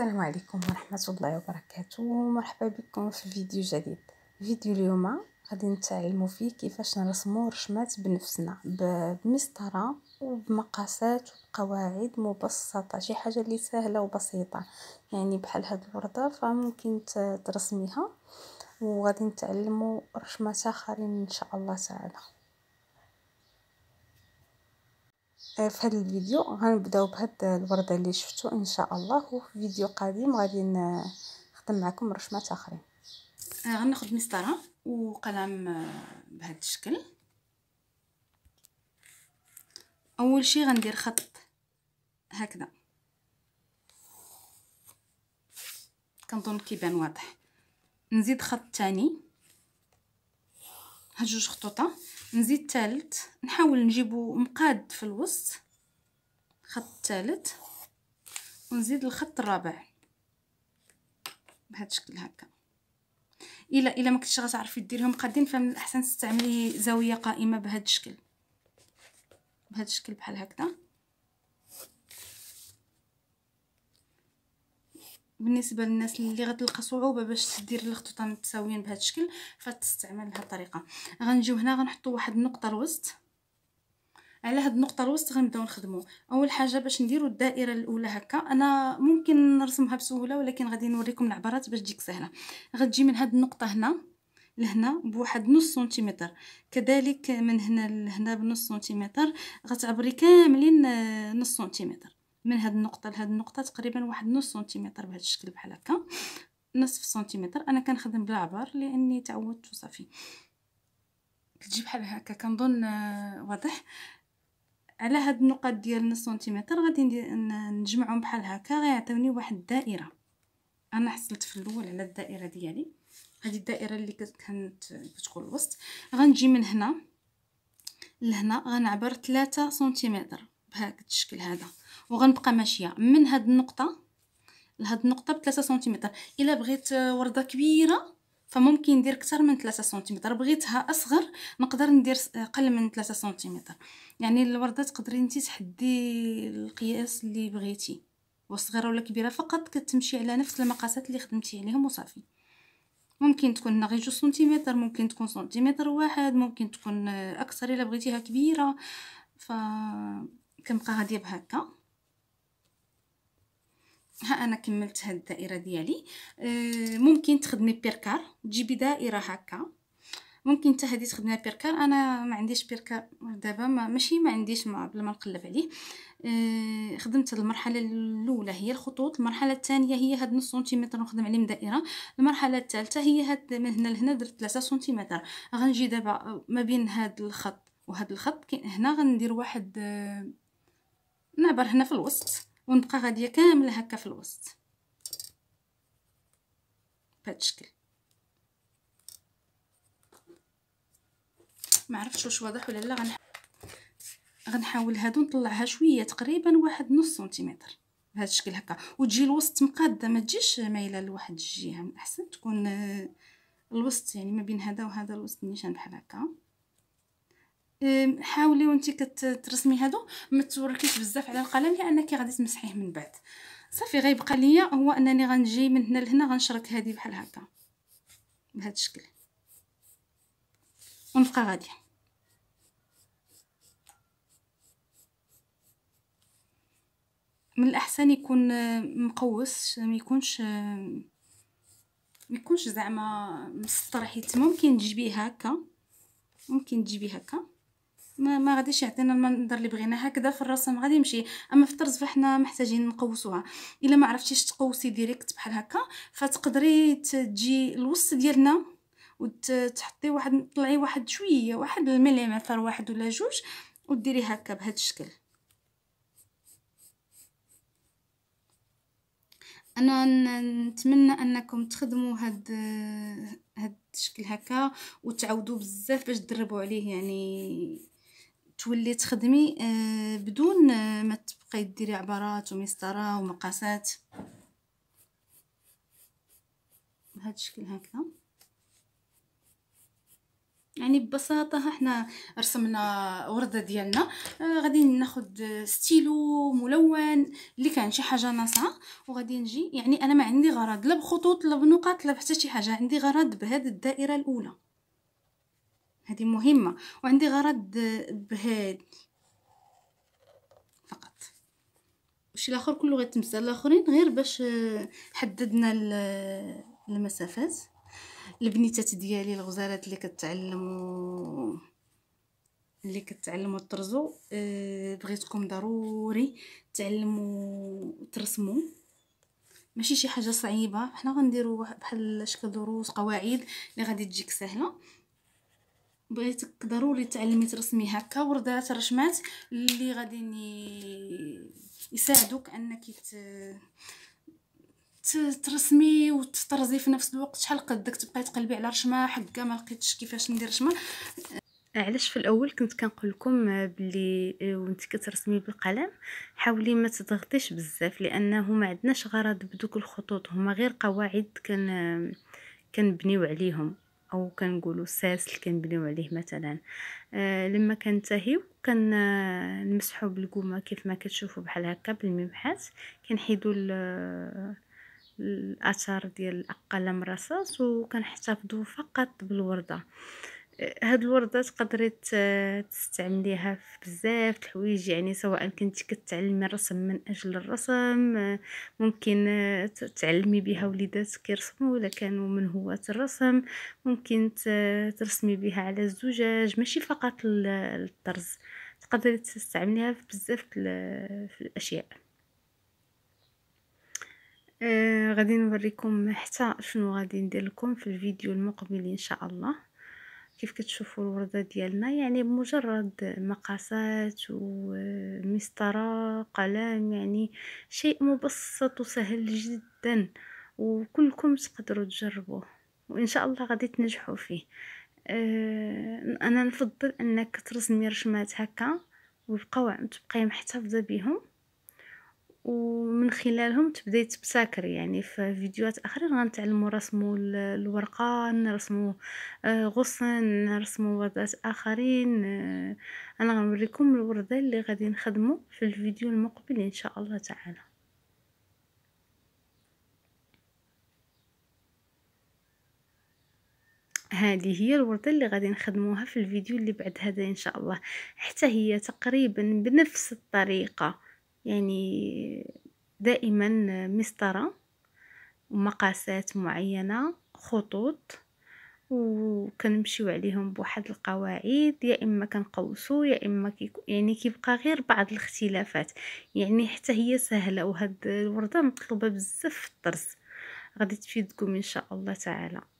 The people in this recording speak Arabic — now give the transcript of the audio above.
السلام عليكم ورحمة الله وبركاته مرحبا بكم في فيديو جديد فيديو اليوم غادي نتعلموا فيه كيفاش نرسموا رسمات بنفسنا بمسطرة وبمقاسات وبقواعد مبسطة شي حاجة اللي سهلة وبسيطة يعني بحال هاد الوردة فممكن ترسميها وغادي نتعلموا رسمات اخرين ان شاء الله تعالى في هاد الفيديو غنبداو بهاد الوردة اللي شفتو ان شاء الله وفي فيديو قادم غادي نخدم معكم رشمات اخرين آه، غناخذ مسطره وقلم آه، بهاد الشكل اول شي غندير خط هكذا كنظن كيبان واضح نزيد خط تاني هاد جوج خطوطه نزيد الثالث نحاول نجيبو مقاد في الوسط خط الثالث ونزيد الخط الرابع بهذا الشكل هكا الا الا ما كنتيش غتعرفي ديرهم قادين فمن الاحسن تستعملي زاويه قائمه بهذا الشكل بهذا الشكل بحال هكذا بالنسبه للناس اللي غتلقى صعوبه باش دير الخطوط متساويين بهذا الشكل فتستعمل هذه الطريقه غنجيو هنا غنحطوا واحد النقطه الوسط على هاد النقطه الوسط غنبداو نخدمو اول حاجه باش نديرو الدائره الاولى هكا انا ممكن نرسمها بسهوله ولكن غادي نوريكم العبارات باش تجيك سهله غتجي من هاد النقطه هنا لهنا بواحد نص سنتيمتر كذلك من هنا لهنا بنص سنتيمتر غتعبري كاملين آه، نص سنتيمتر من هاد النقطه لهاد النقطه تقريبا واحد نص سنتيمتر بهذا الشكل بحال هكا نصف سنتيمتر انا كنخدم بالعبر لاني تعودت وصافي كتجي بحال هكا كنظن آه، واضح على هاد النقط ديال نص سنتيمتر غادي نجمعهم بحال هكا غيعطيوني واحد الدائره انا حصلت في الاول على الدائره ديالي هذه الدائره اللي كانت كتكون الوسط غنجي من هنا لهنا غنعبر 3 سنتيمتر بهذا الشكل هذا وغنبقى ماشيه من هاد النقطه لهاد النقطه ب 3 سنتيمتر الا بغيت ورده كبيره فممكن ندير اكثر من 3 سنتيمتر بغيتها اصغر نقدر ندير اقل من 3 سنتيمتر يعني الورده تقدري انت تحدي القياس اللي بغيتي وصغيره ولا كبيره فقط كتمشي على نفس المقاسات اللي خدمتي عليهم وصافي ممكن تكون غير جوج سنتيمتر ممكن تكون سنتيمتر واحد ممكن تكون اكثر الا بغيتيها كبيره ف كنبقى غاديه بهكا ها انا كملت هاد الدائره ديالي آه، ممكن تخدمي بيركار تجيبي دائره هكا ممكن حتى هذه تخدمها بيركار انا ما عنديش بيركار دابا ما ماشي ما عنديش ما بلا ما نقلب عليه آه خدمت المرحله الاولى هي الخطوط المرحله الثانيه هي هاد نص سنتيمتر نخدم عليهم دائره المرحله الثالثه هي هاد من هنا لهنا درت 3 سنتيمتر غنجي دابا ما بين هاد الخط وهاد الخط هنا غندير واحد آه نعبر هنا في الوسط ونبقى غاديه كامله هكا في الوسط بهذا الشكل ما عرفتش واش واضح ولا لا غنح... غنحاول هادو نطلعها شويه تقريبا واحد نص سنتيمتر بهذا الشكل هكا وتجي الوسط مقاده ما تجيش مايله لواحد الجهه من الاحسن تكون آه، الوسط يعني ما بين هذا وهذا الوسط نيشان بحال هكا حاولي وانت كترسمي هادو ما توركيش بزاف على القلم لانك غادي تمسحيه من بعد صافي غيبقى ليا هو انني غنجي من هنا لهنا غنشرك هذه بحال هكا بهذا الشكل ونبقى غاديه من الاحسن يكون مقوس ما يكونش ما يكونش زعما مسطر حيت ممكن تجيبيه هكا ممكن تجيبيه هكا ما, ما غاديش يعطينا المنظر اللي بغينا هكذا في الرسم غادي يمشي اما في الطرز فاحنا محتاجين نقوسوها الا ما عرفتيش تقوسي ديريكت بحال هكا فتقدري تجي الوسط ديالنا وتحطي واحد طلعي واحد شويه واحد المليمتر واحد ولا جوج وديري هكا بهذا الشكل انا نتمنى انكم تخدموا هاد هاد الشكل هكا وتعودوا بزاف باش تدربوا عليه يعني تولي تخدمي آه، بدون آه، ما تبقاي ديري عبارات ومسطره ومقاسات بهذا الشكل هكذا يعني ببساطه حنا رسمنا ورده ديالنا آه غادي ناخد ستيلو ملون اللي كان شي حاجه ناصعه وغادي نجي يعني انا ما عندي غرض لا بخطوط لا بنقط لا حتى شي حاجه عندي غرض بهذه الدائره الاولى هذه مهمة وعندي غرض بهاد فقط الشيء الاخر كله غيتمثل الاخرين غير باش آه، حددنا آه، المسافات البنيتات ديالي الغزالات اللي كتعلموا اللي كتعلموا الطرزو آه، بغيتكم ضروري تعلموا ترسموا ماشي شي حاجه صعيبه حنا غنديروا بحال شكل دروس قواعد اللي غادي تجيك سهله بغيتك ضروري تعلمي ترسمي هكا وردات رشمات اللي غادي يساعدوك انك ترسمي وتطرزي في نفس الوقت شحال قدك تبقاي تقلبي على رشمه حقا ما لقيتش كيفاش ندير رشمه آه، علاش في الاول كنت كنقول لكم آه، بلي آه، وانت كترسمي بالقلم حاولي ما تضغطيش بزاف لانه ما عندناش غرض بدوك الخطوط هما غير قواعد كان كنبنيو عليهم او كنقولوا الساس اللي كنبنيو عليه مثلا آه لما كنتهيو كنمسحو آه، بالقومه كيف ما كتشوفوا بحال هكا بالممحات كنحيدو آه، الاثار ديال الاقلام الرصاص وكنحتفظوا فقط بالورده هاد الوردة تقدري تستعمليها في بزاف الحوايج يعني سواء كنتي كتعلمي الرسم من اجل الرسم ممكن تعلمي بها وليداتك يرسموا ولا كانوا من هواة الرسم ممكن ترسمي بها على الزجاج ماشي فقط الطرز تقدري تستعمليها في بزاف في الاشياء آه غادي نوريكم حتى شنو غادي ندير لكم في الفيديو المقبل ان شاء الله كيف كتشوفوا الوردة ديالنا يعني بمجرد مقاسات ومسطرة آه، قلم يعني شيء مبسط وسهل جدا وكلكم تقدروا تجربوه وان شاء الله غادي تنجحوا فيه آه، انا نفضل انك ترسمي رشمات هكا ويبقاو تبقاي محتفظه بهم ومن خلالهم تبداي تبساكر يعني في فيديوهات اخرين غنتعلموا نرسموا الورقه نرسموا آه، غصن نرسمو وردات اخرين آه، انا غنوريكم الورده اللي غادي نخدمه في الفيديو المقبل ان شاء الله تعالى هذه هي الوردة اللي غادي نخدموها في الفيديو اللي بعد هذا ان شاء الله حتى هي تقريبا بنفس الطريقة يعني دائما مسطرة ومقاسات معينة خطوط وكنمشيو عليهم بواحد القواعد يا اما كنقوسو يا اما كيكو يعني كيبقى غير بعض الاختلافات يعني حتى هي سهله وهاد الورده مطلوبه بزاف في الدرس غادي تفيدكم ان شاء الله تعالى